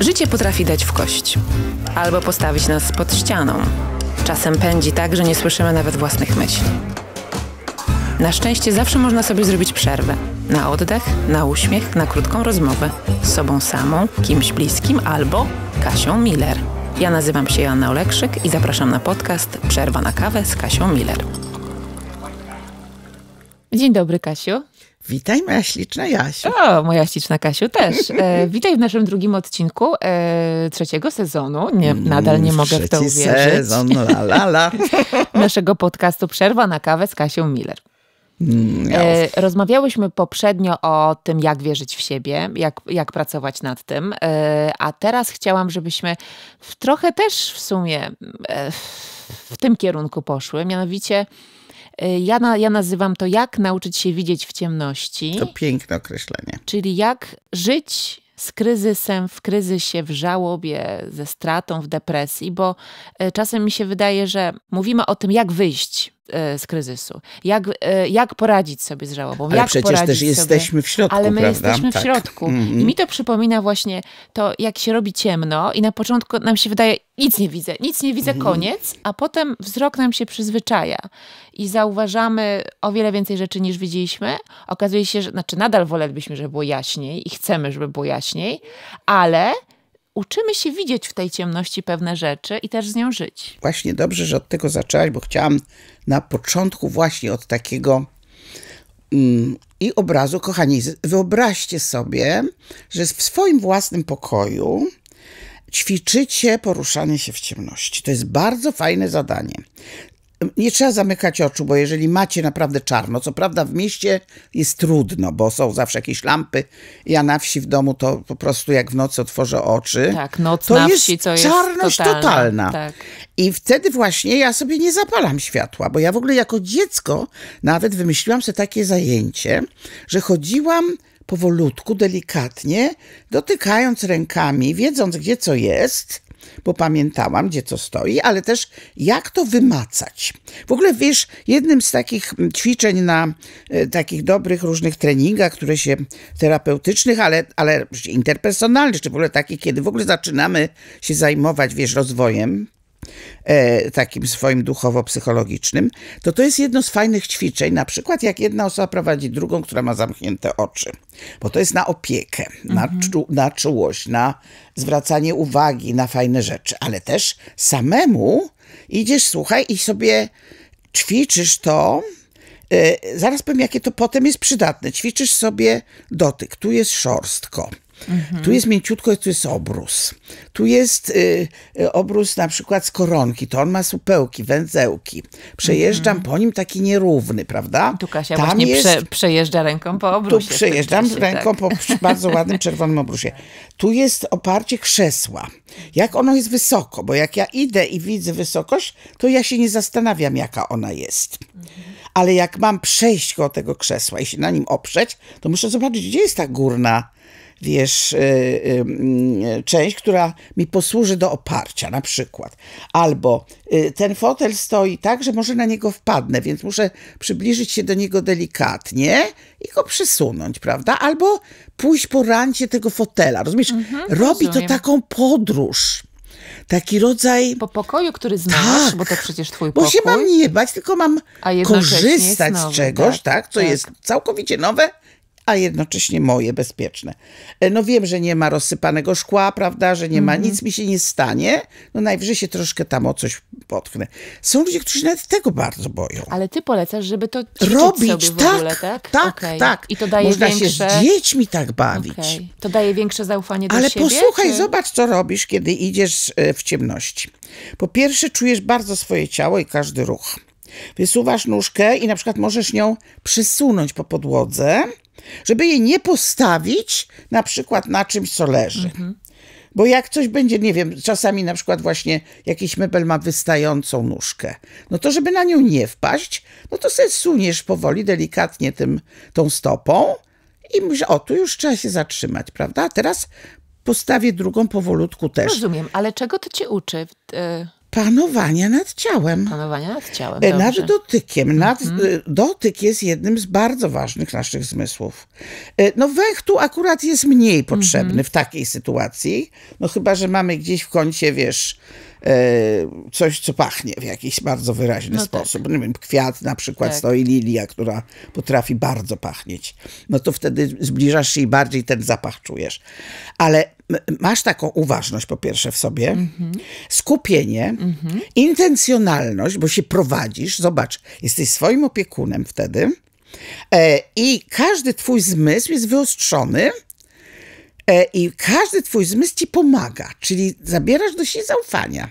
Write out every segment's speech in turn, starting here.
Życie potrafi dać w kość albo postawić nas pod ścianą. Czasem pędzi tak, że nie słyszymy nawet własnych myśli. Na szczęście zawsze można sobie zrobić przerwę. Na oddech, na uśmiech, na krótką rozmowę z sobą samą, kimś bliskim albo Kasią Miller. Ja nazywam się Joanna Olekszyk i zapraszam na podcast Przerwa na kawę z Kasią Miller. Dzień dobry, Kasiu. Witaj, moja śliczna Jasiu. O, moja śliczna Kasiu też. E, witaj w naszym drugim odcinku e, trzeciego sezonu. Nie, mm, nadal nie mogę w to uwierzyć. sezon, la la la. Naszego podcastu Przerwa na kawę z Kasią Miller. Mm, e, rozmawiałyśmy poprzednio o tym, jak wierzyć w siebie, jak, jak pracować nad tym, e, a teraz chciałam, żebyśmy trochę też w sumie e, w tym kierunku poszły, mianowicie E, ja, na, ja nazywam to jak nauczyć się widzieć w ciemności. To piękne określenie. Czyli jak żyć z kryzysem, w kryzysie, w żałobie, ze stratą, w depresji, bo e, czasem mi się wydaje, że mówimy o tym, jak wyjść E, z kryzysu, jak, e, jak poradzić sobie z żałobą. Ale jak przecież też jesteśmy sobie. w środku, Ale my prawda? jesteśmy tak. w środku. Mhm. I mi to przypomina właśnie to, jak się robi ciemno i na początku nam się wydaje, nic nie widzę, nic nie widzę, mhm. koniec, a potem wzrok nam się przyzwyczaja i zauważamy o wiele więcej rzeczy niż widzieliśmy. Okazuje się, że znaczy nadal wolelibyśmy, żeby było jaśniej i chcemy, żeby było jaśniej, ale uczymy się widzieć w tej ciemności pewne rzeczy i też z nią żyć. Właśnie dobrze, że od tego zaczęłaś, bo chciałam na początku właśnie od takiego mm, i obrazu, kochani, wyobraźcie sobie, że w swoim własnym pokoju ćwiczycie poruszanie się w ciemności. To jest bardzo fajne zadanie nie trzeba zamykać oczu, bo jeżeli macie naprawdę czarno, co prawda w mieście jest trudno, bo są zawsze jakieś lampy. Ja na wsi w domu to po prostu jak w nocy otworzę oczy. Tak, noc to na jest wsi jest czarność totalna. totalna. Tak. I wtedy właśnie ja sobie nie zapalam światła, bo ja w ogóle jako dziecko nawet wymyśliłam sobie takie zajęcie, że chodziłam powolutku, delikatnie, dotykając rękami, wiedząc gdzie co jest bo pamiętałam, gdzie to stoi, ale też jak to wymacać. W ogóle wiesz, jednym z takich mm, ćwiczeń na e, takich dobrych różnych treningach, które się terapeutycznych, ale, ale interpersonalnych, czy w ogóle takich, kiedy w ogóle zaczynamy się zajmować, wiesz, rozwojem E, takim swoim duchowo-psychologicznym, to to jest jedno z fajnych ćwiczeń, na przykład jak jedna osoba prowadzi drugą, która ma zamknięte oczy, bo to jest na opiekę, mhm. na, czu, na czułość, na zwracanie uwagi, na fajne rzeczy, ale też samemu idziesz, słuchaj i sobie ćwiczysz to, e, Zaraz powiem, jakie to potem jest przydatne. Ćwiczysz sobie dotyk. Tu jest szorstko. Mhm. Tu jest mięciutko, tu jest obrus. Tu jest y, y, obrus na przykład z koronki, to on ma supełki, węzełki. Przejeżdżam mhm. po nim taki nierówny, prawda? Tu Kasia Tam właśnie jest, prze, przejeżdża ręką po obrusie. Tu przejeżdżam czasie, tak. ręką tak. po bardzo ładnym czerwonym obrusie. Tu jest oparcie krzesła. Jak ono jest wysoko, bo jak ja idę i widzę wysokość, to ja się nie zastanawiam, jaka ona jest. Mhm. Ale jak mam przejść koło tego krzesła i się na nim oprzeć, to muszę zobaczyć, gdzie jest ta górna wiesz, y, y, mm, część, która mi posłuży do oparcia na przykład. Albo y, ten fotel stoi tak, że może na niego wpadnę, więc muszę przybliżyć się do niego delikatnie i go przesunąć, prawda? Albo pójść po rancie tego fotela, rozumiesz? Mhm, Robi rozumiem. to taką podróż taki rodzaj. Po pokoju, który znasz, tak, bo to przecież twój pokój. Bo się mam nie bać, tylko mam korzystać z czegoś, tak, tak co tak. jest całkowicie nowe a jednocześnie moje bezpieczne. E, no wiem, że nie ma rozsypanego szkła, prawda, że nie ma, mhm. nic mi się nie stanie, no najwyżej się troszkę tam o coś potknę. Są ludzie, którzy się nawet tego bardzo boją. Ale ty polecasz, żeby to robić sobie tak, ogóle, tak? Tak, okay. tak. tak. I to daje Można większe... się z dziećmi tak bawić. Okay. To daje większe zaufanie do Ale siebie? Ale posłuchaj, czy... zobacz, co robisz, kiedy idziesz e, w ciemności. Po pierwsze, czujesz bardzo swoje ciało i każdy ruch. Wysuwasz nóżkę i na przykład możesz nią przysunąć po podłodze, żeby jej nie postawić na przykład na czymś, co leży. Mhm. Bo jak coś będzie, nie wiem, czasami na przykład właśnie jakiś mebel ma wystającą nóżkę, no to żeby na nią nie wpaść, no to sobie suniesz powoli, delikatnie tym, tą stopą i mówisz, o tu już trzeba się zatrzymać, prawda? A teraz postawię drugą powolutku też. Rozumiem, ale czego to cię uczy? E, Panowania nad ciałem. Panowania nad ciałem. E, dobrze. Nad dotykiem. Nad, mhm. e, Dotyk jest jednym z bardzo ważnych naszych zmysłów. E, no, węch tu akurat jest mniej potrzebny mhm. w takiej sytuacji. No, chyba, że mamy gdzieś w kącie, wiesz, E, coś, co pachnie w jakiś bardzo wyraźny no tak. sposób. Tak. Nie wiem, kwiat na przykład tak. stoi lilia, która potrafi bardzo pachnieć. No to wtedy zbliżasz się i bardziej ten zapach czujesz. Ale masz taką uważność po pierwsze w sobie, mm -hmm. skupienie, mm -hmm. intencjonalność, bo się prowadzisz. Zobacz, jesteś swoim opiekunem wtedy. E, I każdy twój zmysł jest wyostrzony, E, I każdy twój zmysł ci pomaga, czyli zabierasz do siebie zaufania.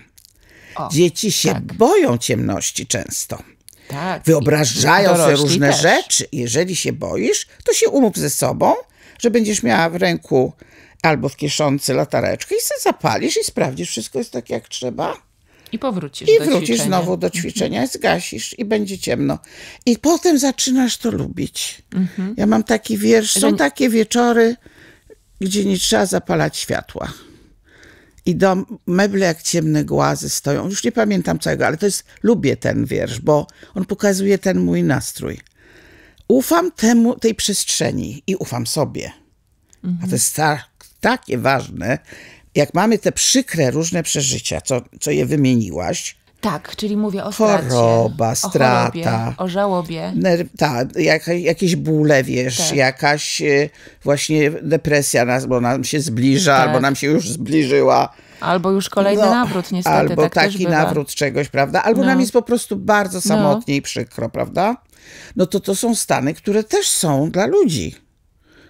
O, Dzieci się tak. boją ciemności często. Tak. Wyobrażają sobie różne też. rzeczy. Jeżeli się boisz, to się umów ze sobą, że będziesz miała w ręku albo w kieszonce latareczkę i sobie zapalisz i sprawdzisz, wszystko jest tak jak trzeba. I powrócisz. I do wrócisz ćwiczenia. znowu do mhm. ćwiczenia, zgasisz i będzie ciemno. I potem zaczynasz to lubić. Mhm. Ja mam taki wiersz, są takie wieczory, gdzie nie trzeba zapalać światła. I do meble jak ciemne głazy stoją. Już nie pamiętam całego, ale to jest, lubię ten wiersz, bo on pokazuje ten mój nastrój. Ufam temu, tej przestrzeni i ufam sobie. Mhm. A to jest tak, takie ważne, jak mamy te przykre różne przeżycia, co, co je wymieniłaś, tak, czyli mówię o stracie, Choroba, strata. O, chorobie, o żałobie. Tak, jak, jakieś bóle, wiesz, tak. jakaś y, właśnie depresja, nas, bo nam się zbliża, tak. albo nam się już zbliżyła. Albo już kolejny no, nawrót, niestety. Albo tak taki nawrót czegoś, prawda? Albo no. nam jest po prostu bardzo no. samotnie no. i przykro, prawda? No to to są stany, które też są dla ludzi.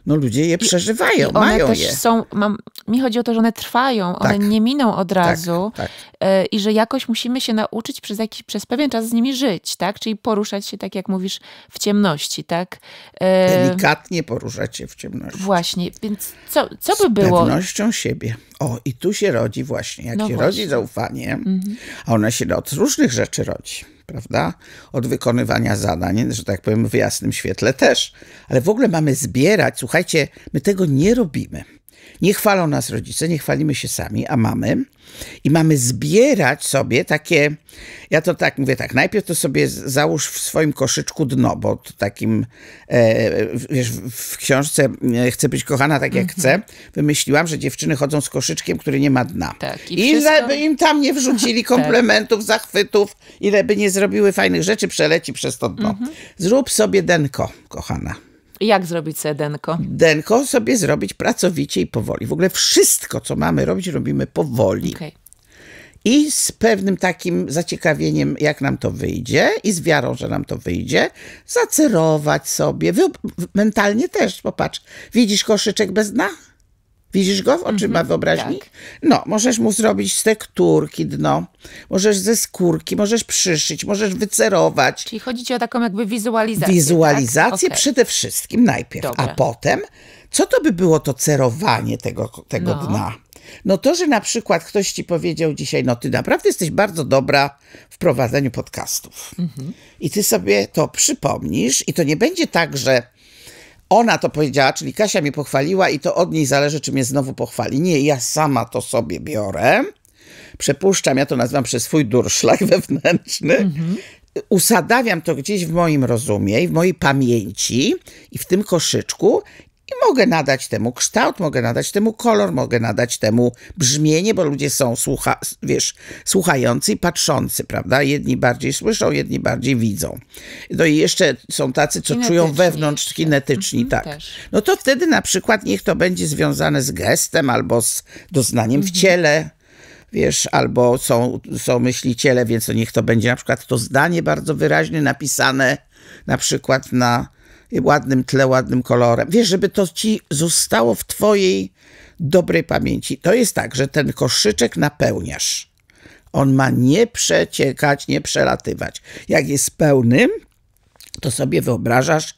No ludzie je przeżywają, I, i one mają też je. Są, mam, mi chodzi o to, że one trwają, tak. one nie miną od tak, razu tak, tak. i że jakoś musimy się nauczyć przez, jakiś, przez pewien czas z nimi żyć, tak? Czyli poruszać się, tak jak mówisz, w ciemności, tak? E, Delikatnie poruszać się w ciemności. Właśnie, więc co, co by było? Z pewnością siebie. O, i tu się rodzi właśnie, jak no się właśnie. rodzi zaufanie, mhm. a ona się od różnych rzeczy rodzi prawda? Od wykonywania zadań, że tak powiem, w jasnym świetle też. Ale w ogóle mamy zbierać, słuchajcie, my tego nie robimy. Nie chwalą nas rodzice, nie chwalimy się sami, a mamy. I mamy zbierać sobie takie, ja to tak mówię tak, najpierw to sobie załóż w swoim koszyczku dno, bo to takim, e, wiesz, w książce e, Chcę być kochana tak jak mm chcę, mhm. wymyśliłam, że dziewczyny chodzą z koszyczkiem, który nie ma dna. Tak, i ile wszystko... by im tam nie wrzucili tak. komplementów, zachwytów, ile by nie zrobiły fajnych rzeczy, przeleci przez to dno. Mhm. Zrób sobie denko, kochana. Jak zrobić sobie denko? Denko sobie zrobić pracowicie i powoli. W ogóle wszystko, co mamy robić, robimy powoli. Okay. I z pewnym takim zaciekawieniem, jak nam to wyjdzie, i z wiarą, że nam to wyjdzie, zacerować sobie. Wy, mentalnie też, popatrz. Widzisz koszyczek bez dna? Widzisz go? Oczy ma mhm. wyobraźni? Tak. No, możesz mu zrobić z tekturki dno, możesz ze skórki, możesz przyszyć, możesz wycerować. Czyli chodzi ci o taką jakby wizualizację. Tak? Wizualizację tak? okay. przede wszystkim najpierw, a potem, co to by było to cerowanie tego, tego no. dna? No to, że na przykład ktoś ci powiedział dzisiaj, no ty naprawdę jesteś bardzo dobra w prowadzeniu podcastów. Mhm. I ty sobie to przypomnisz i to nie będzie tak, że ona to powiedziała, czyli Kasia mnie pochwaliła i to od niej zależy, czy mnie znowu pochwali. Nie, ja sama to sobie biorę, przepuszczam, ja to nazywam przez swój durszlak wewnętrzny, mhm. usadawiam to gdzieś w moim rozumie i w mojej pamięci i w tym koszyczku i mogę nadać temu kształt, mogę nadać temu kolor, mogę nadać temu brzmienie, bo ludzie są słucha, wiesz, słuchający i patrzący, prawda? Jedni bardziej słyszą, jedni bardziej widzą. No i jeszcze są tacy, co kinetyczni czują wewnątrz jeszcze. kinetyczni, mhm, tak. Też. No to wtedy na przykład niech to będzie związane z gestem albo z doznaniem mhm. w ciele wiesz, albo są, są myśliciele, więc niech to będzie na przykład to zdanie bardzo wyraźnie napisane na przykład na ładnym tle, ładnym kolorem. Wiesz, żeby to ci zostało w twojej dobrej pamięci. To jest tak, że ten koszyczek napełniasz. On ma nie przeciekać, nie przelatywać. Jak jest pełny, to sobie wyobrażasz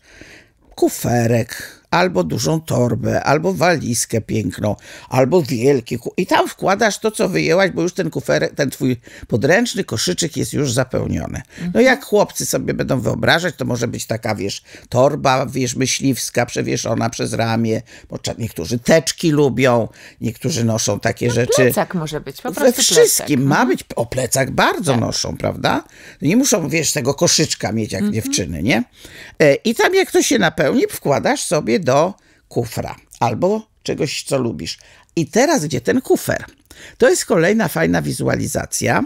kuferek, albo dużą torbę, albo walizkę piękną, albo wielkie. I tam wkładasz to, co wyjęłaś, bo już ten kuferek, ten twój podręczny koszyczek jest już zapełniony. No jak chłopcy sobie będą wyobrażać, to może być taka, wiesz, torba, wiesz, myśliwska, przewieszona przez ramię, bo niektórzy teczki lubią, niektórzy noszą takie no, rzeczy. Plecak może być, po prostu We wszystkim plecak. ma mhm. być, o plecach bardzo tak. noszą, prawda? Nie muszą, wiesz, tego koszyczka mieć jak mm -hmm. dziewczyny, nie? E, I tam jak to się napełni, wkładasz sobie do kufra albo czegoś, co lubisz. I teraz gdzie ten kufer? To jest kolejna fajna wizualizacja,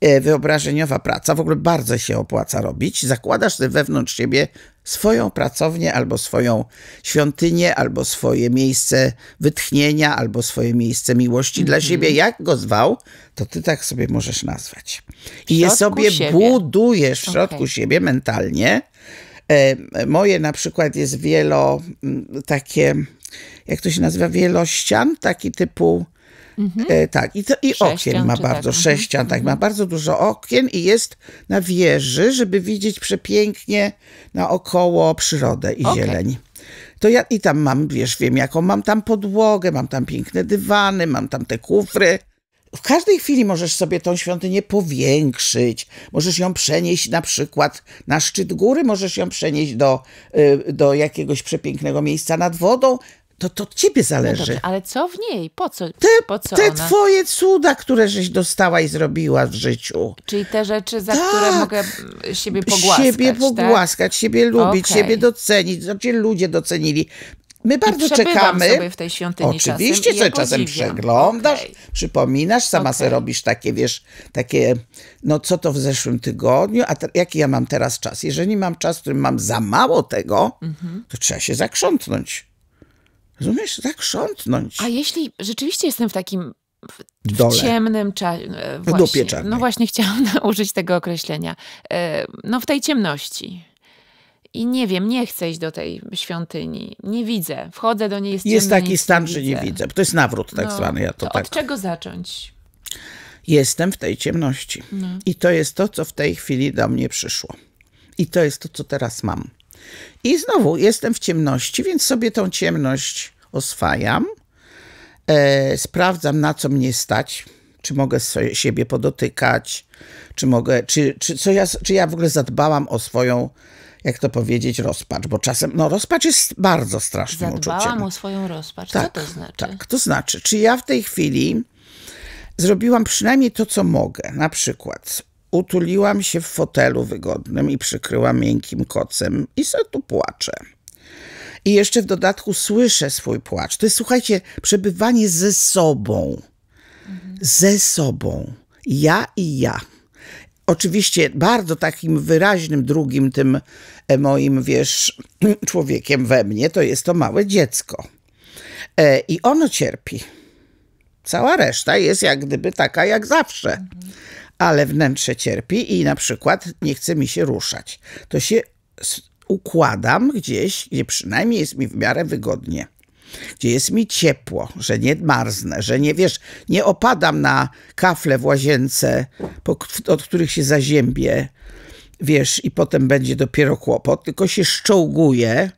e, wyobrażeniowa praca. W ogóle bardzo się opłaca robić. Zakładasz wewnątrz siebie swoją pracownię, albo swoją świątynię, albo swoje miejsce wytchnienia, albo swoje miejsce miłości mm -hmm. dla mhm. siebie. Jak go zwał, to ty tak sobie możesz nazwać. I je sobie siebie. budujesz w środku okay. siebie mentalnie E, moje na przykład jest wielo takie, jak to się nazywa, wielościan, taki typu mhm. e, Tak, i, to, i okien ma tak, bardzo, tak. sześcian, tak, ma mhm. bardzo dużo okien i jest na wieży, żeby widzieć przepięknie naokoło przyrodę i okay. zieleń. To ja i tam mam, wiesz, wiem jaką mam tam podłogę, mam tam piękne dywany, mam tam te kufry, w każdej chwili możesz sobie tą świątynię powiększyć, możesz ją przenieść na przykład na szczyt góry, możesz ją przenieść do, y, do jakiegoś przepięknego miejsca nad wodą. To, to od ciebie zależy. No dobrze, ale co w niej? Po co? Te, po co te ona? twoje cuda, które żeś dostała i zrobiła w życiu. Czyli te rzeczy, za tak. które mogę siebie pogłaskać. Siebie tak? pogłaskać, tak? siebie lubić, okay. siebie docenić, co znaczy, ludzie docenili. My bardzo czekamy. Sobie w tej świątyni Oczywiście, czasem, że czasem przeglądasz, okay. przypominasz, sama okay. sobie robisz takie, wiesz, takie, no co to w zeszłym tygodniu, a te, jaki ja mam teraz czas? Jeżeli mam czas, w którym mam za mało tego, mm -hmm. to trzeba się zakrzątnąć. Rozumiesz? Zakrzątnąć. A jeśli rzeczywiście jestem w takim w ciemnym czasie. W dupie czarnej. No właśnie chciałam użyć tego określenia. E, no w tej ciemności. I nie wiem, nie chcę iść do tej świątyni. Nie widzę. Wchodzę do niej. Jest, jest taki stan, że nie widzę. To jest nawrót tak no, zwany. Ja to, to tak... Od czego zacząć? Jestem w tej ciemności. No. I to jest to, co w tej chwili do mnie przyszło. I to jest to, co teraz mam. I znowu jestem w ciemności, więc sobie tą ciemność oswajam. E, sprawdzam, na co mnie stać, czy mogę sobie, siebie podotykać, czy mogę, czy, czy, co ja, czy ja w ogóle zadbałam o swoją jak to powiedzieć, rozpacz, bo czasem, no rozpacz jest bardzo strasznym Zadbałam uczuciem. Zadbałam o swoją rozpacz, tak, co to znaczy? Tak, to znaczy, czy ja w tej chwili zrobiłam przynajmniej to, co mogę, na przykład utuliłam się w fotelu wygodnym i przykryłam miękkim kocem i se tu płaczę. I jeszcze w dodatku słyszę swój płacz. To jest, słuchajcie, przebywanie ze sobą. Mhm. Ze sobą. Ja i ja oczywiście bardzo takim wyraźnym drugim tym e, moim, wiesz, człowiekiem we mnie, to jest to małe dziecko. E, I ono cierpi. Cała reszta jest jak gdyby taka jak zawsze. Ale wnętrze cierpi i na przykład nie chce mi się ruszać. To się układam gdzieś, gdzie przynajmniej jest mi w miarę wygodnie gdzie jest mi ciepło, że nie marznę, że nie wiesz, nie opadam na kafle w łazience, od których się zaziębię, wiesz, i potem będzie dopiero kłopot, tylko się szczołguję.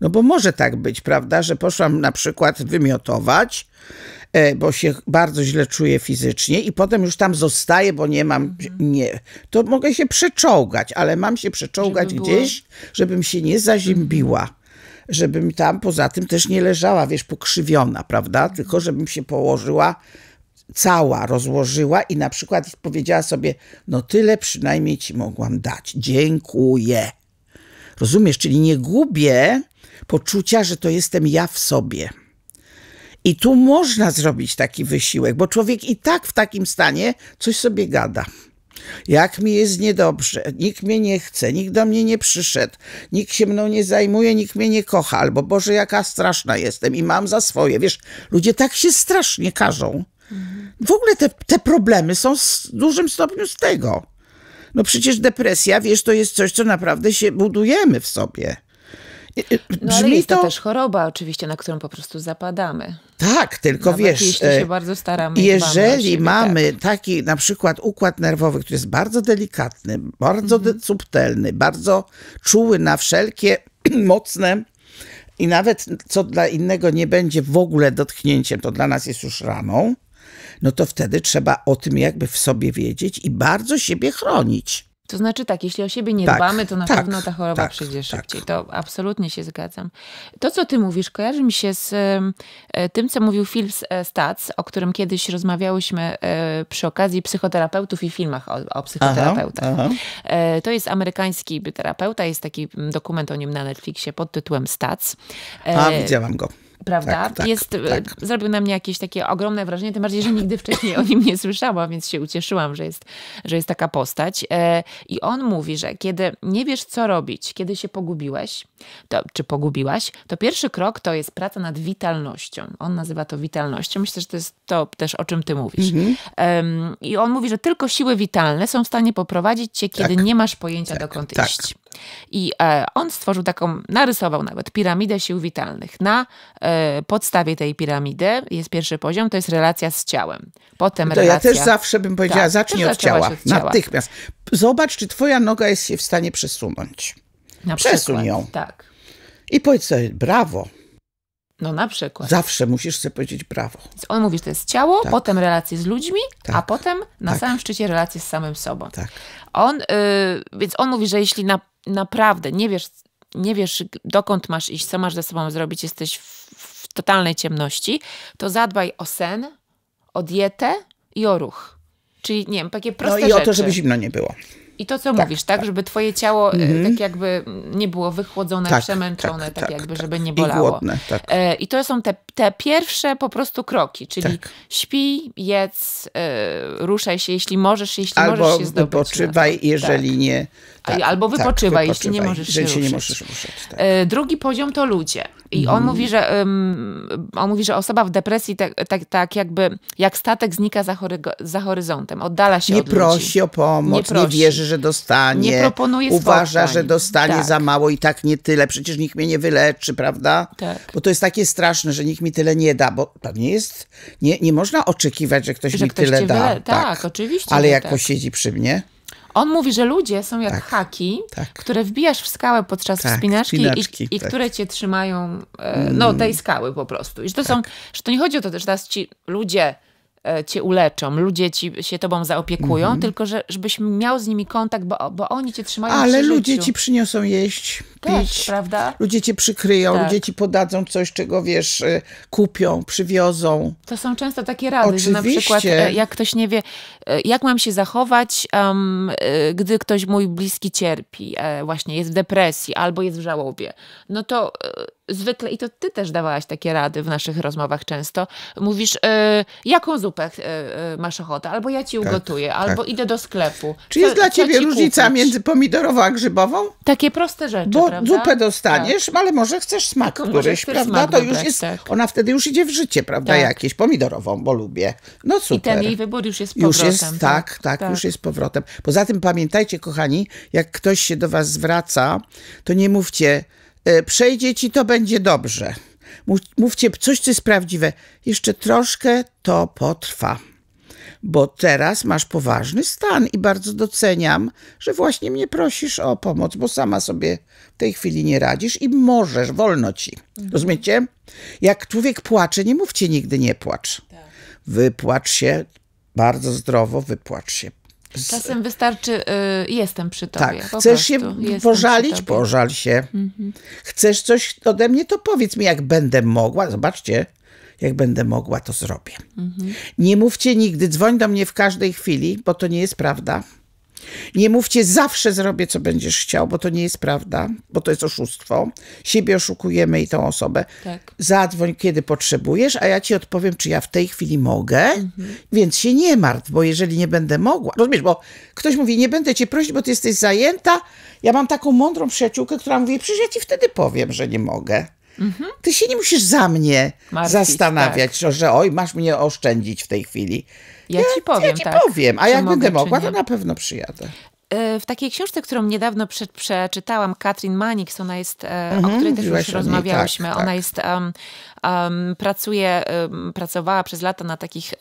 No bo może tak być, prawda, że poszłam na przykład wymiotować, e, bo się bardzo źle czuję fizycznie i potem już tam zostaję, bo nie mam, nie, to mogę się przeczołgać, ale mam się przeczołgać żeby gdzieś, żebym się nie zaziębiła żebym tam poza tym też nie leżała, wiesz, pokrzywiona, prawda? Tylko żebym się położyła cała, rozłożyła i na przykład powiedziała sobie, no tyle przynajmniej ci mogłam dać. Dziękuję. Rozumiesz? Czyli nie gubię poczucia, że to jestem ja w sobie. I tu można zrobić taki wysiłek, bo człowiek i tak w takim stanie coś sobie gada. Jak mi jest niedobrze, nikt mnie nie chce, nikt do mnie nie przyszedł, nikt się mną nie zajmuje, nikt mnie nie kocha, albo Boże, jaka straszna jestem i mam za swoje. Wiesz, ludzie tak się strasznie karzą. W ogóle te, te problemy są w dużym stopniu z tego. No przecież depresja, wiesz, to jest coś, co naprawdę się budujemy w sobie. No, Brzmi no ale jest to, to też choroba oczywiście, na którą po prostu zapadamy. Tak, tylko Nawet wiesz, jeśli się e, bardzo staramy, jeżeli siebie, mamy tak. taki na przykład układ nerwowy, który jest bardzo delikatny, bardzo mhm. subtelny, bardzo czuły na wszelkie mocne i nawet co dla innego nie będzie w ogóle dotknięciem, to dla nas jest już raną, no to wtedy trzeba o tym jakby w sobie wiedzieć i bardzo siebie chronić. To znaczy tak, jeśli o siebie nie tak, dbamy, to na tak, pewno ta choroba tak, przyjdzie tak. szybciej. To absolutnie się zgadzam. To, co ty mówisz, kojarzy mi się z e, tym, co mówił Phil e, Stats, o którym kiedyś rozmawiałyśmy e, przy okazji psychoterapeutów i filmach o, o psychoterapeutach. Aha, aha. To jest amerykański terapeuta, jest taki mm, dokument o nim na Netflixie pod tytułem Stats. A, widziałam go prawda? Tak, tak, jest, e, tak. Zrobił na mnie jakieś takie ogromne wrażenie, tym bardziej, że nigdy wcześniej o nim nie słyszałam, więc się ucieszyłam, że jest, że jest taka postać. E, I on mówi, że kiedy nie wiesz, co robić, kiedy się pogubiłeś, to, czy pogubiłaś, to pierwszy krok to jest praca nad witalnością. On nazywa to witalnością. Myślę, że to jest to też, o czym ty mówisz. Mhm. Um, I on mówi, że tylko siły witalne są w stanie poprowadzić cię, kiedy tak. nie masz pojęcia, tak, dokąd tak. iść. I e, on stworzył taką, narysował nawet piramidę sił witalnych. Na e, podstawie tej piramidy jest pierwszy poziom, to jest relacja z ciałem. Potem to relacja... Ja też zawsze bym powiedziała, tak, zacznij od ciała, od ciała, natychmiast. Zobacz, czy twoja noga jest się w stanie przesunąć. Na Przesuń przykład, ją. Tak. I powiedz sobie, brawo. No na przykład. Zawsze musisz sobie powiedzieć brawo. Więc on mówi, że to jest ciało, tak. potem relacje z ludźmi, tak. a potem na tak. samym szczycie relacje z samym sobą. Tak. On, y, więc on mówi, że jeśli na, naprawdę nie wiesz, nie wiesz, dokąd masz iść, co masz ze sobą zrobić, jesteś w, w totalnej ciemności, to zadbaj o sen, o dietę i o ruch. Czyli, nie wiem, takie proste rzeczy. No i o to, żeby zimno nie było. I to, co tak, mówisz, tak, tak, żeby twoje ciało mm. tak jakby nie było wychłodzone, tak, przemęczone, tak, tak, tak jakby, tak. żeby nie bolało. I, głodne, tak. e, I to są te, te, pierwsze po prostu kroki, czyli śpi, jedz, e, ruszaj się, jeśli możesz, jeśli Albo możesz się zdobyć. Albo odpoczywaj, jeżeli nie tak, albo wypoczywa, tak, jeśli nie możesz się, ruszyć. Nie możesz ruszać, tak. E, drugi poziom to ludzie. I on, mhm. mówi, że, um, on mówi, że osoba w depresji tak, tak, tak jakby, jak statek znika za, chory, za horyzontem, oddala się nie od prosi o pomoc, nie, nie, wierzy, że dostanie. Nie proponuje Uważa, spotkań. że dostanie tak. za mało i tak nie tyle. Przecież nikt mnie nie wyleczy, prawda? Tak. Bo to jest takie straszne, że nikt mi tyle nie da, bo pewnie jest, nie, nie można oczekiwać, że ktoś że mi ktoś tyle da. Tak. tak, oczywiście. Ale jak posiedzi przy mnie on mówi, że ludzie są jak tak. haki, tak. które wbijasz w skałę podczas tak, wspinaczki i, i tak. które cię trzymają, e, no mm. tej skały po prostu. I że to są, tak. że to nie chodzi o to, że teraz ci ludzie E, cię uleczą, ludzie ci się tobą zaopiekują, mhm. tylko że, żebyś miał z nimi kontakt, bo, bo oni cię trzymają Ale ludzie życiu. ci przyniosą jeść, Też, pić, prawda? ludzie cię przykryją, tak. ludzie ci podadzą coś, czego wiesz, e, kupią, przywiozą. To są często takie rady, Oczywiście. że na przykład e, jak ktoś nie wie, jak mam się zachować, um, gdy ktoś mój bliski cierpi, właśnie jest w depresji albo jest w żałobie, no to zwykle, i to ty też dawałaś takie rady w naszych rozmowach często, mówisz, y, jaką zupę y, masz ochotę, albo ja ci tak, ugotuję, tak, albo tak. idę do sklepu. Czy co, jest dla ciebie ci różnica kupić? między pomidorową a grzybową? Takie proste rzeczy, Bo prawda? zupę dostaniesz, tak. ale może chcesz smak któryś, chcesz prawda? Smak to już jest, tak. ona wtedy już idzie w życie, prawda, tak. jakieś, pomidorową, bo lubię. No super. I ten jej wybór już jest powrotem. Już jest, tak, tak, już jest powrotem. Poza tym pamiętajcie, kochani, jak ktoś się do was zwraca, to nie mówcie, E, przejdzie ci, to będzie dobrze. Mówcie coś, co jest prawdziwe. Jeszcze troszkę to potrwa, bo teraz masz poważny stan i bardzo doceniam, że właśnie mnie prosisz o pomoc, bo sama sobie w tej chwili nie radzisz i możesz, wolno ci. Rozumiecie? Jak człowiek płacze, nie mówcie nigdy nie płacz. Tak. Wypłacz się, bardzo zdrowo wypłacz się Czasem wystarczy, y, jestem przy tobie. Tak, chcesz się pożalić? Pożal się. Mhm. Chcesz coś ode mnie? To powiedz mi, jak będę mogła. Zobaczcie, jak będę mogła, to zrobię. Mhm. Nie mówcie nigdy, dzwoń do mnie w każdej chwili, bo to nie jest prawda. Nie mówcie zawsze zrobię, co będziesz chciał, bo to nie jest prawda, bo to jest oszustwo. Siebie oszukujemy i tą osobę. Tak. Zadzwoń, kiedy potrzebujesz, a ja ci odpowiem, czy ja w tej chwili mogę, mhm. więc się nie martw, bo jeżeli nie będę mogła, rozumiesz, bo ktoś mówi, nie będę cię prosić, bo ty jesteś zajęta. Ja mam taką mądrą przyjaciółkę, która mówi, przecież ja ci wtedy powiem, że nie mogę. Mhm. Ty się nie musisz za mnie Martwić, zastanawiać, tak. że oj, masz mnie oszczędzić w tej chwili. Ja, ja ci powiem. Ja ci tak, powiem, a jak mogę, będę mogła, to na pewno przyjadę e, w takiej książce, którą niedawno przeczytałam, Katrin Manix, ona jest, e, mhm, o której też już rozmawiałyśmy, tak, ona tak. jest, um, um, pracuje, um, pracowała przez lata na takich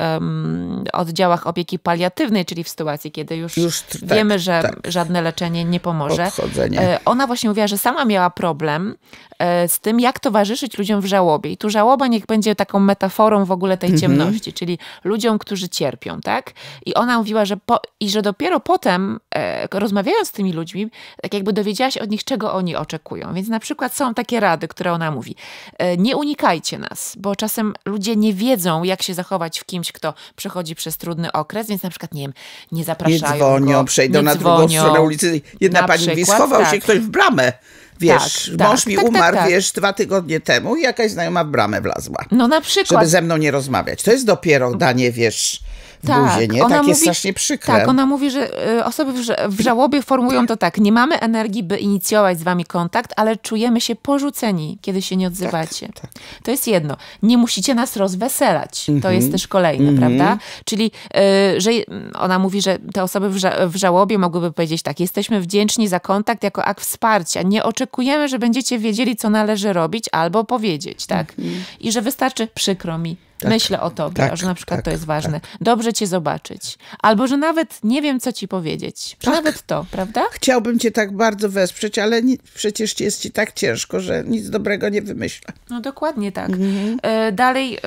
oddziałach opieki paliatywnej, czyli w sytuacji, kiedy już, już tak, wiemy, że tak. żadne leczenie nie pomoże. E, ona właśnie mówiła, że sama miała problem, E, z tym, jak towarzyszyć ludziom w żałobie. I tu żałoba niech będzie taką metaforą w ogóle tej mhm. ciemności, mhm. czyli ludziom, którzy cierpią, tak? I ona mówiła, że po, i że dopiero potem, e, rozmawiając z tymi ludźmi, tak jakby dowiedziała się od nich, czego oni oczekują. Więc na przykład są takie rady, które ona mówi. E, nie unikajcie nas, bo czasem ludzie nie wiedzą, jak się zachować w kimś, kto przechodzi przez trudny okres, więc na przykład, nie wiem, nie zapraszają Nie dzwonią, go, przejdą nie na dzwonią. drugą stronę ulicy. Jedna pani przykład, mówi, schował tak. się ktoś w bramę wiesz, tak, tak. mąż tak, mi tak, tak umarł, tak. wiesz, dwa tygodnie temu i jakaś znajoma w bramę wlazła. No na przykład. Żeby ze mną nie rozmawiać. To jest dopiero danie, wiesz, tak, buzie, nie? Tak, ona tak mówi, strasznie przykre. Tak, ona mówi, że y, osoby w, w żałobie formują to tak, nie mamy energii, by inicjować z wami kontakt, ale czujemy się porzuceni, kiedy się nie odzywacie. Tak, tak. To jest jedno. Nie musicie nas rozweselać. Mm -hmm. To mhm. jest też kolejne, mm -hmm. prawda? Czyli, y, że ona mówi, że te osoby w, ża w żałobie mogłyby powiedzieć tak, jesteśmy wdzięczni za kontakt jako akt wsparcia. Nie oczekujemy, że będziecie wiedzieli, co należy robić albo powiedzieć, tak? Mm -hmm. I że wystarczy przykro mi, tak. Myślę o tobie, tak, że na przykład tak, to jest tak. ważne. Dobrze cię zobaczyć. Albo, że nawet nie wiem, co ci powiedzieć. Tak. Nawet to, prawda? Chciałbym cię tak bardzo wesprzeć, ale nie, przecież jest ci tak ciężko, że nic dobrego nie wymyślę. No dokładnie tak. Mhm. E, dalej,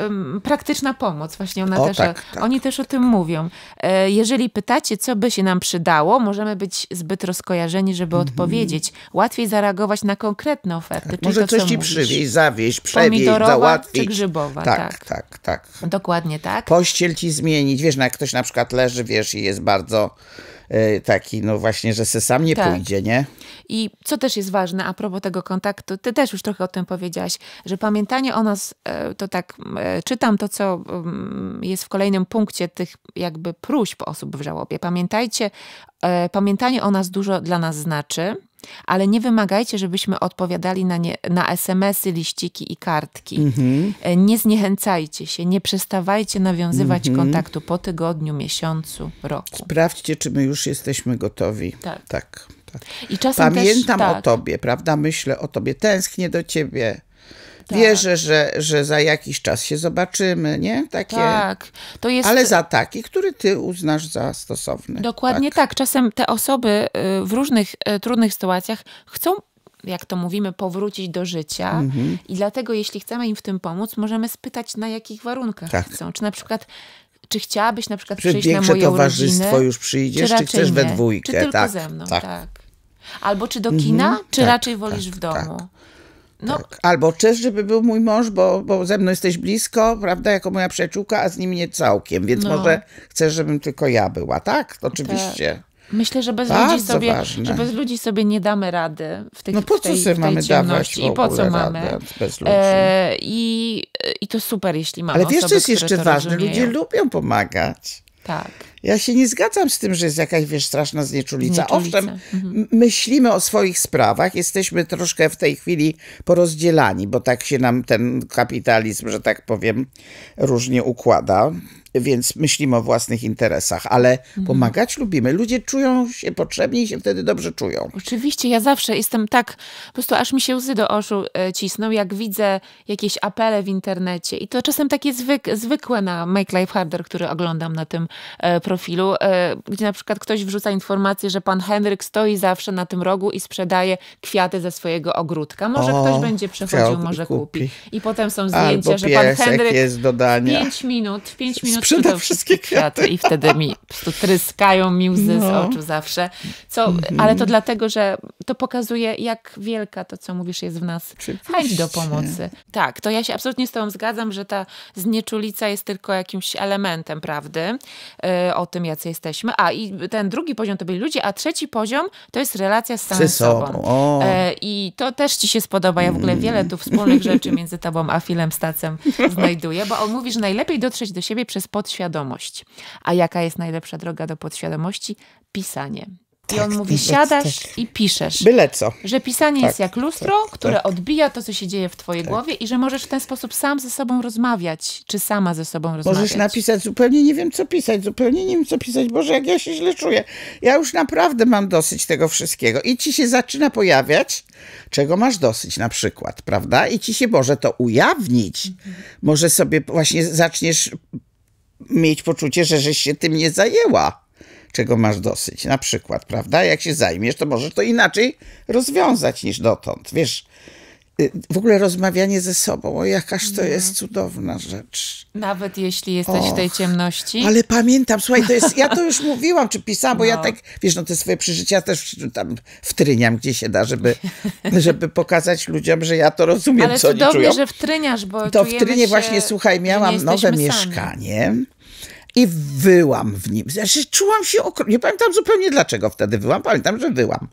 praktyczna pomoc. Właśnie ona o, też, e, tak, oni też o tym mówią. E, jeżeli pytacie, co by się nam przydało, możemy być zbyt rozkojarzeni, żeby mhm. odpowiedzieć. Łatwiej zareagować na konkretne oferty. Może to, coś ci przywieźć, zawieźć, przewieźć, załatwić. czy grzybowa. tak. tak tak. Dokładnie tak. Pościel ci zmienić. Wiesz, no jak ktoś na przykład leży, wiesz, i jest bardzo y, taki, no właśnie, że se sam nie tak. pójdzie, nie? I co też jest ważne a propos tego kontaktu, ty też już trochę o tym powiedziałaś, że pamiętanie o nas, e, to tak e, czytam to, co jest w kolejnym punkcie tych jakby próśb osób w żałobie. Pamiętajcie, e, pamiętanie o nas dużo dla nas znaczy ale nie wymagajcie, żebyśmy odpowiadali na, na SMS-y, liściki i kartki. Mhm. E, nie zniechęcajcie się, nie przestawajcie nawiązywać mhm. kontaktu po tygodniu, miesiącu, roku. Sprawdźcie, czy my już jesteśmy gotowi. Tak. tak. tak. I czasem Pamiętam też, tak. o tobie, prawda? Myślę o tobie, tęsknię do ciebie tak. wierzę, że, że za jakiś czas się zobaczymy, nie? Takie, tak. To jest... Ale za taki, który ty uznasz za stosowny. Dokładnie tak. tak. Czasem te osoby y, w różnych y, trudnych sytuacjach chcą jak to mówimy, powrócić do życia. Mhm. I dlatego, jeśli chcemy im w tym pomóc, możemy spytać, na jakich warunkach tak. chcą. Czy na przykład czy chciałabyś na przykład czy przyjść na moje towarzystwo urodziny, już przyjdziesz, czy, czy chcesz nie? we dwójkę? Czy tylko tak, ze mną, tak. tak. Albo czy do mhm. kina, mhm, czy tak, raczej wolisz tak, w domu? Tak. No. Tak. Albo czyż, żeby był mój mąż, bo, bo ze mną jesteś blisko, prawda, jako moja przyjaciółka, a z nim nie całkiem, więc no. może chcesz, żebym tylko ja była, tak? Oczywiście. Tak. Myślę, że bez, Bardzo ludzi sobie, że bez ludzi sobie nie damy rady w tych No po co sobie mamy dawać w ogóle I po co mamy? Bez ludzi. E, i, I to super, jeśli mamy Ale wiesz, co jest jeszcze ważne? Ludzie lubią pomagać. Tak. Ja się nie zgadzam z tym, że jest jakaś, wiesz, straszna znieczulica. znieczulica. Owszem, mhm. myślimy o swoich sprawach, jesteśmy troszkę w tej chwili porozdzielani, bo tak się nam ten kapitalizm, że tak powiem, różnie układa więc myślimy o własnych interesach, ale mhm. pomagać lubimy. Ludzie czują się potrzebni i się wtedy dobrze czują. Oczywiście, ja zawsze jestem tak, po prostu aż mi się łzy do oczu e, cisną, jak widzę jakieś apele w internecie i to czasem takie zwyk, zwykłe na Make Life Harder, który oglądam na tym e, programie profilu, e, gdzie na przykład ktoś wrzuca informację, że pan Henryk stoi zawsze na tym rogu i sprzedaje kwiaty ze swojego ogródka. Może o, ktoś będzie przechodził, może kupi. I potem są zdjęcia, Albo że pan Henryk jest dodania. Pięć minut, pięć minut sprzeda wszystkie kwiaty. i wtedy mi tryskają mi łzy no. z oczu zawsze. Co, mhm. ale to dlatego, że to pokazuje, jak wielka to, co mówisz, jest w nas chęć do pomocy. Tak, to ja się absolutnie z tobą zgadzam, że ta znieczulica jest tylko jakimś elementem prawdy. Yy, o tym, jacy jesteśmy. A i ten drugi poziom to byli ludzie, a trzeci poziom to jest relacja z samym sobą. sobą. E, I to też ci się spodoba. Ja w ogóle wiele tu wspólnych rzeczy między tobą a Filem Stacem znajduję, bo on mówi, że najlepiej dotrzeć do siebie przez podświadomość. A jaka jest najlepsza droga do podświadomości? Pisanie. I on tak, mówi, siadasz i piszesz. Byle co. Że pisanie tak, jest jak tak, lustro, tak. które odbija to, co się dzieje w twojej głowie i że możesz w ten sposób sam ze sobą rozmawiać, czy sama ze sobą rozmawiać. Możesz napisać, zupełnie nie wiem, co pisać, zupełnie nie wiem, co pisać. Boże, jak ja się źle czuję. Ja już naprawdę mam dosyć tego wszystkiego. I ci się zaczyna pojawiać, czego masz dosyć na przykład, prawda? I ci się może to ujawnić. Mhm. Może sobie właśnie zaczniesz mieć poczucie, że żeś się tym nie zajęła czego masz dosyć. Na przykład, prawda? Jak się zajmiesz, to możesz to inaczej rozwiązać niż dotąd. Wiesz, y, w ogóle rozmawianie ze sobą, o jakaż to jest mhm. cudowna rzecz. Nawet jeśli jesteś Och, w tej ciemności. Ale pamiętam, słuchaj, to jest, ja to już mówiłam, czy pisałam, bo no. ja tak, wiesz, no te swoje przeżycia też tam wtryniam, gdzie się da, żeby, żeby pokazać ludziom, że ja to rozumiem, ale co oni czują. Ale cudownie, że wtryniasz, bo To wtrynię się, właśnie, słuchaj, miałam nowe sami. mieszkanie i wyłam w nim. Znaczy, czułam się okropnie. Nie pamiętam zupełnie dlaczego wtedy wyłam. Pamiętam, że wyłam.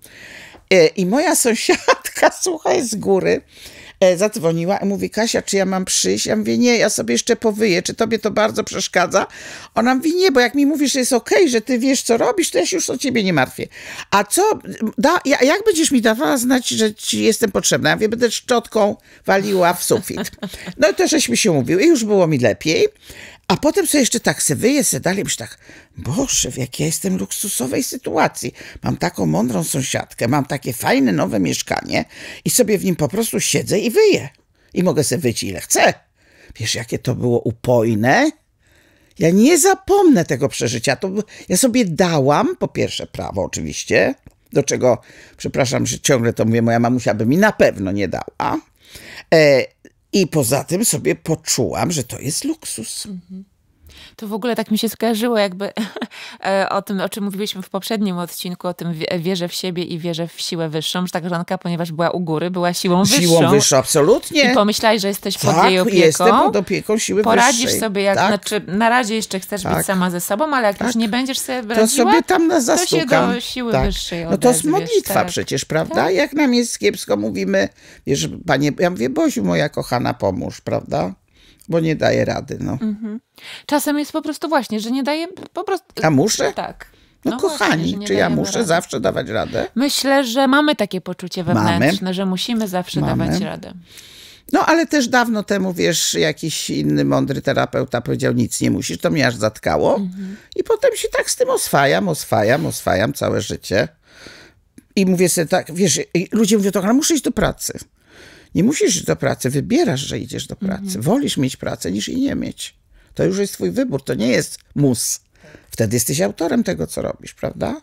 E, I moja sąsiadka, słuchaj, z góry e, zadzwoniła i mówi, Kasia, czy ja mam przyjść? Ja mówię, nie, ja sobie jeszcze powyję, czy tobie to bardzo przeszkadza? Ona mówi, nie, bo jak mi mówisz, że jest okej, okay, że ty wiesz, co robisz, to ja się już o ciebie nie martwię. A co, da, jak będziesz mi dawała znać, że ci jestem potrzebna? Ja mówię, będę szczotką waliła w sufit. No i to żeśmy się mówił i już było mi lepiej. A potem sobie jeszcze tak se wyję, se dalej, myślę tak, boże, w jakiej ja jestem luksusowej sytuacji. Mam taką mądrą sąsiadkę, mam takie fajne nowe mieszkanie i sobie w nim po prostu siedzę i wyję. I mogę se wyjść ile chcę. Wiesz, jakie to było upojne? Ja nie zapomnę tego przeżycia. To, ja sobie dałam, po pierwsze, prawo oczywiście, do czego, przepraszam, że ciągle to mówię, moja mamusia by mi na pewno nie dała. E, i poza tym sobie poczułam, że to jest luksus. Mhm. To w ogóle tak mi się skojarzyło, jakby e, o tym, o czym mówiliśmy w poprzednim odcinku, o tym wierzę w siebie i wierzę w siłę wyższą, że ta koleżanka, ponieważ była u góry, była siłą wyższą. Siłą wyższą, absolutnie. I pomyślałeś, że jesteś tak, pod jej opieką. jestem pod opieką siły Poradzisz wyższej. sobie, jak, tak. znaczy na razie jeszcze chcesz tak. być sama ze sobą, ale jak tak. już nie będziesz sobie radziła, to sobie tam na zastukam. to się do siły tak. wyższej odezwiesz, No to jest modlitwa tak. przecież, prawda? Tak. Jak nam jest kiepsko, mówimy, wiesz, panie, ja mówię, Boziu, moja kochana, pomóż, prawda? bo nie daje rady. No. Mhm. Czasem jest po prostu właśnie, że nie daje po prostu. A muszę? Tak. No, no kochani, właśnie, czy ja muszę rady. zawsze dawać radę? Myślę, że mamy takie poczucie wewnętrzne, mamy. że musimy zawsze mamy. dawać radę. No, ale też dawno temu, wiesz, jakiś inny mądry terapeuta powiedział, nic nie musisz, to mnie aż zatkało. Mhm. I potem się tak z tym oswajam, oswajam, oswajam całe życie. I mówię sobie tak, wiesz, ludzie mówią, to, tak, ale muszę iść do pracy. Nie musisz do pracy, wybierasz, że idziesz do pracy. Mhm. Wolisz mieć pracę niż i nie mieć. To już jest twój wybór, to nie jest mus. Wtedy jesteś autorem tego, co robisz, prawda?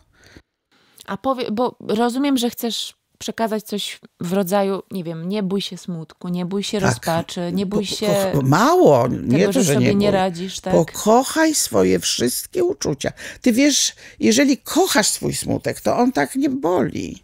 A powie, bo rozumiem, że chcesz przekazać coś w rodzaju, nie wiem, nie bój się smutku, nie bój się tak. rozpaczy, nie bój się. Ko mało, tego, nie to, że, że sobie nie, nie radzisz. Tak? Pokochaj swoje wszystkie uczucia. Ty wiesz, jeżeli kochasz swój smutek, to on tak nie boli.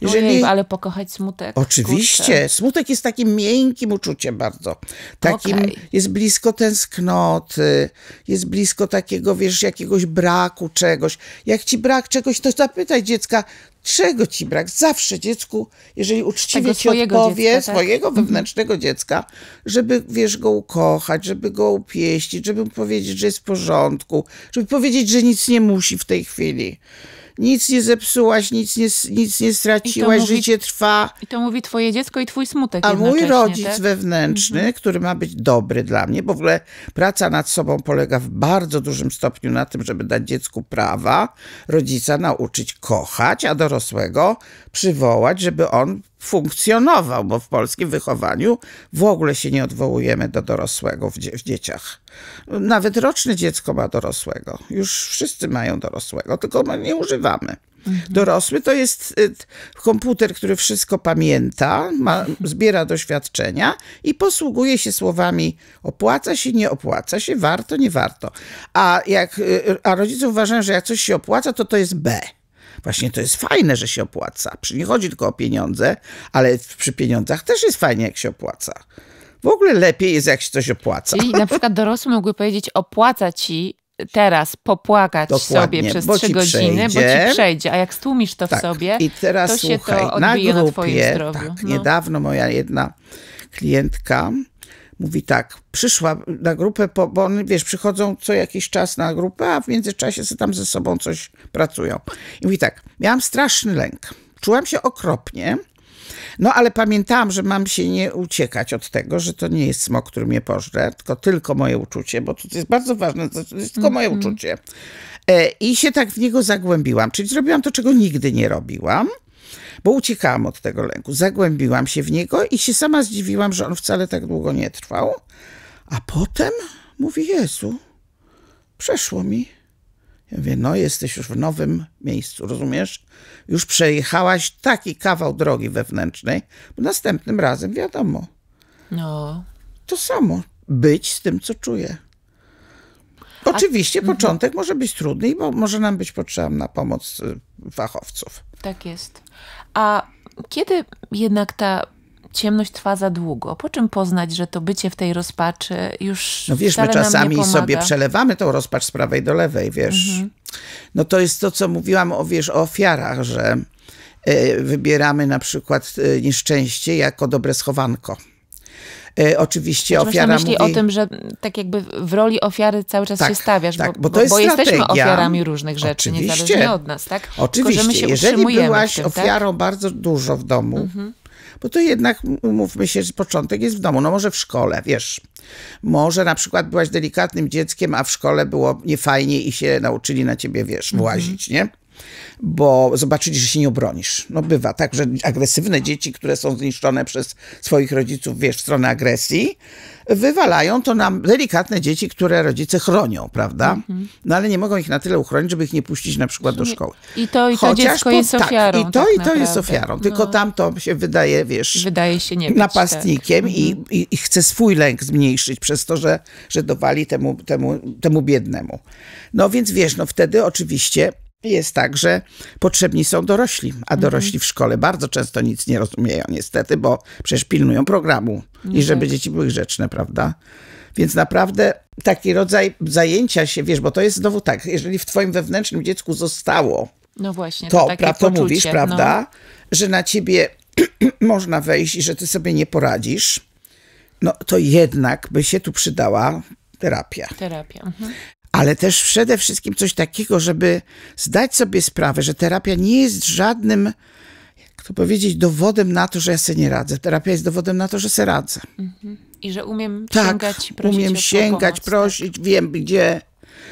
Jeżeli... Ojej, ale pokochać smutek. Oczywiście. Kurczę. Smutek jest takim miękkim uczuciem bardzo. Takim okay. jest blisko tęsknoty, jest blisko takiego, wiesz, jakiegoś braku czegoś. Jak ci brak czegoś, to zapytaj dziecka, czego ci brak? Zawsze dziecku, jeżeli uczciwie ci odpowie, dziecka, tak? swojego mhm. wewnętrznego dziecka, żeby, wiesz, go ukochać, żeby go upieścić, żeby mu powiedzieć, że jest w porządku, żeby powiedzieć, że nic nie musi w tej chwili nic nie zepsułaś, nic nie, nic nie straciłaś, mówi, życie trwa. I to mówi twoje dziecko i twój smutek. A mój rodzic tak? wewnętrzny, mhm. który ma być dobry dla mnie, bo w ogóle praca nad sobą polega w bardzo dużym stopniu na tym, żeby dać dziecku prawa, rodzica nauczyć kochać, a dorosłego przywołać, żeby on funkcjonował, bo w polskim wychowaniu w ogóle się nie odwołujemy do dorosłego w, dzie w, dzieciach. Nawet roczne dziecko ma dorosłego. Już wszyscy mają dorosłego, tylko my nie używamy. Mhm. Dorosły to jest y, komputer, który wszystko pamięta, ma, zbiera doświadczenia i posługuje się słowami opłaca się, nie opłaca się, warto, nie warto. A, jak, y, y, a rodzice uważają, że jak coś się opłaca, to to jest B. Właśnie to jest fajne, że się opłaca. nie chodzi tylko o pieniądze, ale przy pieniądzach też jest fajnie, jak się opłaca. W ogóle lepiej jest, jak się coś opłaca. Czyli na przykład dorosły mógłby powiedzieć, opłaca ci teraz popłakać Dokładnie, sobie przez trzy godziny, przejdzie. bo ci przejdzie, a jak stłumisz to tak. w sobie, I teraz, to słuchaj, się to odbije na, grupie, na twoim zdrowiu. Tak, no. Niedawno moja jedna klientka Mówi tak, przyszła na grupę, po, bo one, wiesz, przychodzą co jakiś czas na grupę, a w międzyczasie sobie tam ze sobą coś pracują. I mówi tak, miałam straszny lęk, czułam się okropnie, no ale pamiętałam, że mam się nie uciekać od tego, że to nie jest smok, który mnie pożre, tylko tylko moje uczucie, bo to jest bardzo ważne, to jest tylko mm -hmm. moje uczucie. E, I się tak w niego zagłębiłam, czyli zrobiłam to, czego nigdy nie robiłam bo uciekałam od tego lęku. Zagłębiłam się w niego i się sama zdziwiłam, że on wcale tak długo nie trwał. A potem mówi Jezu, przeszło mi. Ja mówię, no jesteś już w nowym miejscu, rozumiesz? Już przejechałaś taki kawał drogi wewnętrznej, bo następnym razem wiadomo. No. To samo. Być z tym, co czuję. Oczywiście A... Mhm. początek może być trudny, bo może nam być potrzebna pomoc y, fachowców. Tak jest. A kiedy jednak ta ciemność trwa za długo. Po czym poznać, że to bycie w tej rozpaczy już. No wiesz, my czasami sobie przelewamy tą rozpacz z prawej do lewej, wiesz. Mhm. No to jest to, co mówiłam o, wiesz, o ofiarach, że e, wybieramy na przykład e, nieszczęście jako dobre schowanko. E, oczywiście znaczy, ofiara myśli mówi... o tym, że tak jakby w roli ofiary cały czas tak, się stawiasz, tak, bo, bo, bo jesteśmy ofiarami różnych rzeczy, oczywiście, niezależnie od nas, tak? Oczywiście, Tylko, że jeżeli byłaś tym, tak? ofiarą tak? bardzo dużo w domu, mhm bo to jednak, mówmy się, że początek jest w domu, no może w szkole, wiesz. Może na przykład byłaś delikatnym dzieckiem, a w szkole było niefajnie i się nauczyli na ciebie, wiesz, mhm. włazić, nie? bo zobaczyli, że się nie obronisz. No bywa tak, że agresywne dzieci, które są zniszczone przez swoich rodziców, wiesz, w stronę agresji, wywalają to na delikatne dzieci, które rodzice chronią, prawda? Mhm. No ale nie mogą ich na tyle uchronić, żeby ich nie puścić na przykład do szkoły. I to, i to Chociaż dziecko po, jest ofiarą. Tak, I to, tak i to jest ofiarą. Tylko no. tamto się wydaje, wiesz, wydaje się nie napastnikiem tak. i, mhm. i, i, chce swój lęk zmniejszyć przez to, że, że dowali temu, temu, temu biednemu. No więc wiesz, no wtedy oczywiście jest tak, że potrzebni są dorośli, a mhm. dorośli w szkole bardzo często nic nie rozumieją, niestety, bo przecież pilnują programu i no żeby tak. dzieci były grzeczne, prawda? Więc naprawdę taki rodzaj zajęcia się, wiesz, bo to jest znowu tak, jeżeli w twoim wewnętrznym dziecku zostało no właśnie, to, to, to mówisz, no. prawda, no. że na ciebie można wejść i że ty sobie nie poradzisz, no to jednak by się tu przydała terapia. Terapia. Mhm ale też przede wszystkim coś takiego, żeby zdać sobie sprawę, że terapia nie jest żadnym, jak to powiedzieć, dowodem na to, że ja sobie nie radzę. Terapia jest dowodem na to, że sobie radzę. Mhm. I że umiem tak, sięgać prosić. Umiem sięgać, pomoc, tak. prosić, tak. wiem gdzie.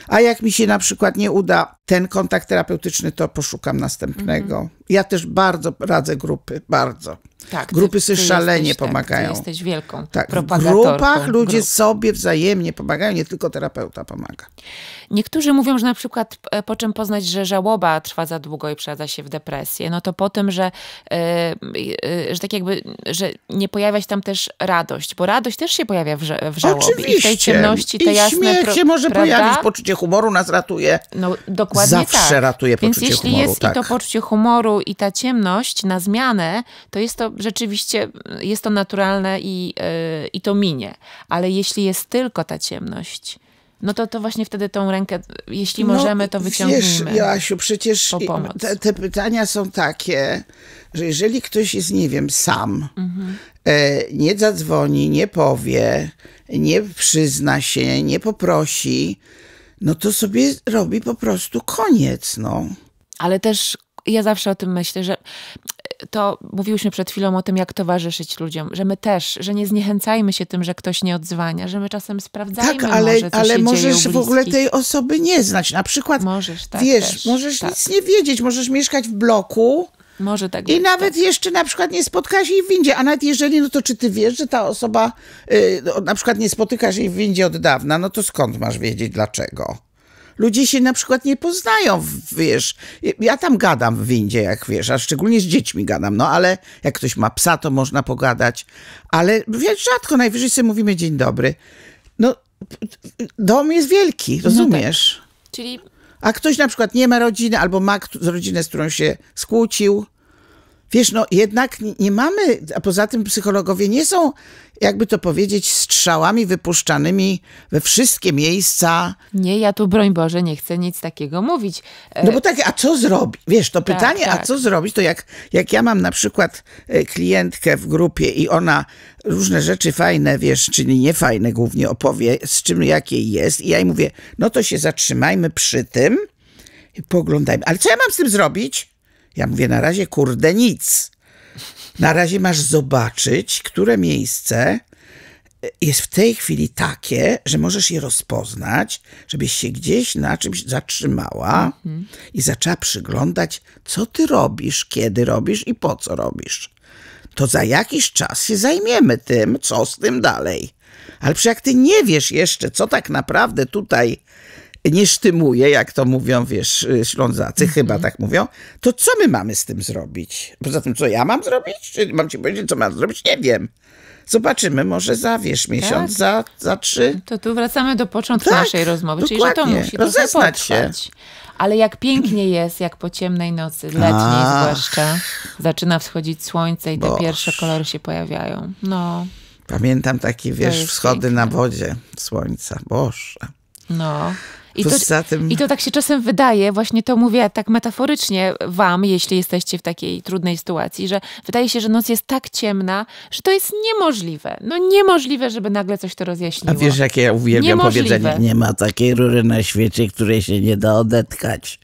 A jak mi się na przykład nie uda ten kontakt terapeutyczny, to poszukam następnego. Mhm. Ja też bardzo radzę grupy, bardzo. Tak, Grupy ty, sobie szalenie jesteś, tak, pomagają. Tak, jesteś wielką tak, W grupach ludzie grup. sobie wzajemnie pomagają, nie tylko terapeuta pomaga. Niektórzy mówią, że na przykład e, po czym poznać, że żałoba trwa za długo i przeradza się w depresję, no to po tym, że, yy, yy, że tak jakby, że nie pojawia się tam też radość, bo radość też się pojawia w, w żałobie. Oczywiście. I w tej ciemności, te I jasne... śmiech się może prawda? pojawić, poczucie humoru nas ratuje. No dokładnie Zawsze tak. ratuje Więc poczucie humoru. Więc jeśli jest tak. i to tak. poczucie humoru i ta ciemność na zmianę, to jest to rzeczywiście jest to naturalne i, yy, i to minie. Ale jeśli jest tylko ta ciemność, no to, to właśnie wtedy tą rękę, jeśli no, możemy, to wyciągnijmy. Wiesz, Joasiu, przecież te, te, pytania są takie, że jeżeli ktoś jest, nie wiem, sam, mhm. e, nie zadzwoni, nie powie, nie przyzna się, nie poprosi, no to sobie robi po prostu koniec, no. Ale też ja zawsze o tym myślę, że to mówiłyśmy przed chwilą o tym, jak towarzyszyć ludziom, że my też, że nie zniechęcajmy się tym, że ktoś nie odzwania, że my czasem sprawdzajmy, tak, ale, może, co ale możesz w ogóle tej osoby nie znać. Na przykład, możesz, tak, wiesz, też, możesz tak. nic nie wiedzieć, możesz mieszkać w bloku. Może tak. I być, nawet tak. jeszcze na przykład nie spotkasz jej w windzie, a nawet jeżeli, no to czy ty wiesz, że ta osoba, yy, na przykład nie spotykasz jej w windzie od dawna, no to skąd masz wiedzieć dlaczego? ludzie się na przykład nie poznają, wiesz. Ja tam gadam w windzie, jak wiesz, a szczególnie z dziećmi gadam, no ale jak ktoś ma psa, to można pogadać, ale wiesz, rzadko, najwyżej sobie mówimy dzień dobry. No, dom jest wielki, no rozumiesz? No tak. Czyli... A ktoś na przykład nie ma rodziny, albo ma rodzinę, z którą się skłócił, Wiesz, no jednak nie mamy, a poza tym psychologowie nie są, jakby to powiedzieć, strzałami wypuszczanymi we wszystkie miejsca. Nie, ja tu broń Boże nie chcę nic takiego mówić. E, no bo tak, a co zrobić? Wiesz, to tak, pytanie, tak. a co zrobić, to jak, jak ja mam na przykład e, klientkę w grupie i ona różne rzeczy fajne, wiesz, czy niefajne głównie opowie, z czym jakiej jest i ja jej mówię, no to się zatrzymajmy przy tym, i poglądajmy. Ale co ja mam z tym zrobić? Ja mówię, na razie kurde nic. Na razie masz zobaczyć, które miejsce jest w tej chwili takie, że możesz je rozpoznać, żebyś się gdzieś na czymś zatrzymała mhm. i zaczęła przyglądać, co ty robisz, kiedy robisz i po co robisz. To za jakiś czas się zajmiemy tym, co z tym dalej. Ale przecież jak ty nie wiesz jeszcze, co tak naprawdę tutaj nie sztymuje, jak to mówią, wiesz, y, ślązacy, mm -hmm. chyba tak mówią, to co my mamy z tym zrobić? Poza tym, co ja mam zrobić? Czy mam ci powiedzieć, co mam zrobić? Nie wiem. Zobaczymy, może za wiesz, tak. miesiąc, tak? za, za trzy. No to tu wracamy do początku tak, naszej rozmowy, dokładnie. czyli że to musi rozeznać się. Ale jak pięknie jest, jak po ciemnej nocy, letniej A. zwłaszcza, zaczyna wschodzić słońce i te Boż. pierwsze kolory się pojawiają. No. Pamiętam takie, wiesz, wschody piękne. na wodzie słońca. Boże. No. I to, tym... I to tak się czasem wydaje, właśnie to mówię tak metaforycznie wam, jeśli jesteście w takiej trudnej sytuacji, że wydaje się, że noc jest tak ciemna, że to jest niemożliwe. No niemożliwe, żeby nagle coś to rozjaśniło. A wiesz, jakie ja uwielbiam niemożliwe. powiedzenie? Nie ma takiej rury na świecie, której się nie da odetkać.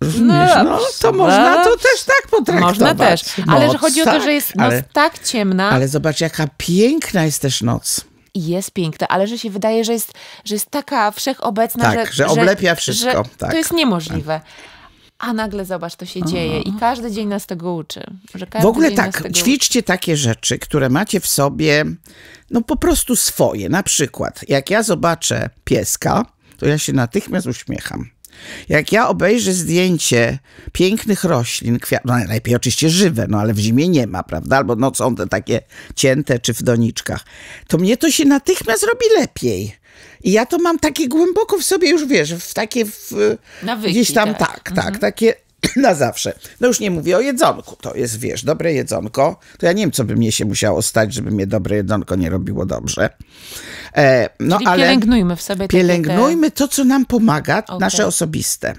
Rozumiesz? No, no, to można to też tak potraktować. Można też, ale noc, że chodzi tak, o to, że tak, jest noc ale, tak ciemna. Ale zobacz, jaka piękna jest też noc jest piękne, ale że się wydaje, że jest, że jest taka wszechobecna, tak, że, że oblepia że, wszystko. Że tak. To jest niemożliwe. A nagle zobacz, to się Aha. dzieje i każdy dzień nas tego uczy. w ogóle tak, ćwiczcie uczy. takie rzeczy, które macie w sobie, no po prostu swoje. Na przykład, jak ja zobaczę pieska, to ja się natychmiast uśmiecham. Jak ja obejrzę zdjęcie pięknych roślin, kwiat, no najlepiej oczywiście żywe, no ale w zimie nie ma, prawda? Albo no są te takie cięte czy w doniczkach, to mnie to się natychmiast robi lepiej. I ja to mam takie głęboko w sobie już, wiesz, w takie... W, Nawyki, gdzieś tam, tak, tak, tak mhm. takie na zawsze. No już nie mówię o jedzonku. To jest, wiesz, dobre jedzonko. To ja nie wiem, co by mnie się musiało stać, żeby mnie dobre jedzonko nie robiło dobrze. E, no, Czyli ale pielęgnujmy w sobie Pielęgnujmy te... to, co nam pomaga, okay. nasze osobiste.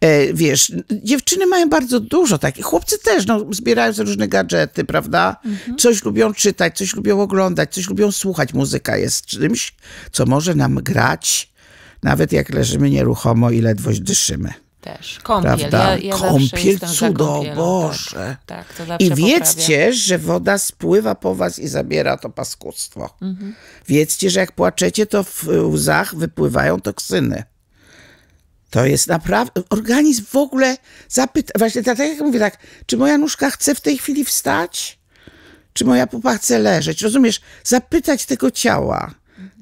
E, wiesz, dziewczyny mają bardzo dużo takich, chłopcy też, no, zbierają z różne gadżety, prawda? Mhm. Coś lubią czytać, coś lubią oglądać, coś lubią słuchać. Muzyka jest czymś, co może nam grać, nawet jak leżymy nieruchomo i ledwo dyszymy. Też. Kąpiel. Prawda? Ja, ja kąpiel, cudo, tak. Boże. Tak, tak, to I wiedzcie, poprawia. że woda spływa po was i zabiera to paskudstwo. Mhm. Wiedzcie, że jak płaczecie, to w łzach wypływają toksyny. To jest naprawdę. Organizm w ogóle zapyta. Właśnie tak, tak jak mówię, tak, czy moja nóżka chce w tej chwili wstać? Czy moja pupa chce leżeć? Rozumiesz? Zapytać tego ciała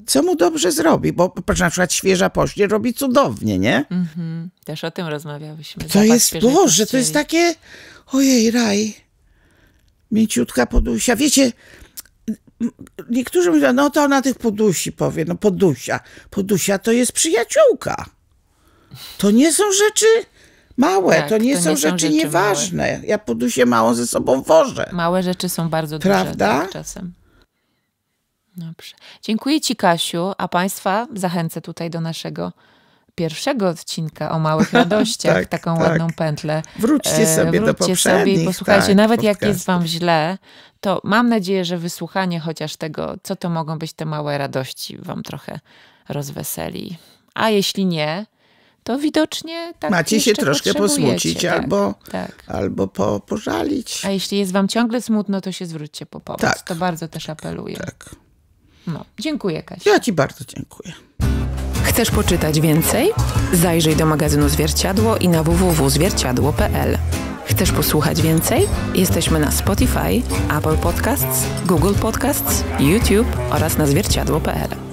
co mu dobrze zrobi, bo na przykład świeża poślizg robi cudownie, nie? Mm -hmm. Też o tym rozmawiałyśmy. To jest, Boże, to jest takie, ojej, raj, mięciutka podusia. Wiecie, niektórzy mówią, no to ona tych podusi powie, no podusia. Podusia to jest przyjaciółka. To nie są rzeczy małe, tak, to nie, to są, nie rzeczy są rzeczy nieważne. Małe. Ja podusię małą ze sobą wożę. Małe rzeczy są bardzo duże Prawda? Tak, czasem. Dobrze. Dziękuję Ci, Kasiu, a Państwa zachęcę tutaj do naszego pierwszego odcinka o małych radościach, tak, taką tak. ładną pętlę. Wróćcie e, sobie Wróćcie do Wróćcie Sobie i posłuchajcie, tak, nawet jak jest Wam źle, to mam nadzieję, że wysłuchanie chociaż tego, co to mogą być te małe radości, Wam trochę rozweseli. A jeśli nie, to widocznie tak Macie się troszkę posmucić tak, albo, tak. albo po, pożalić. A jeśli jest wam ciągle smutno, to się zwróćcie po pomoc. Tak. To bardzo też apeluję. Tak. No. Dziękuję, Kasia. Ja Ci bardzo dziękuję. Chcesz poczytać więcej? Zajrzyj do magazynu Zwierciadło i na www.zwierciadło.pl. Chcesz posłuchać więcej? Jesteśmy na Spotify, Apple Podcasts, Google Podcasts, YouTube oraz na zwierciadło.pl.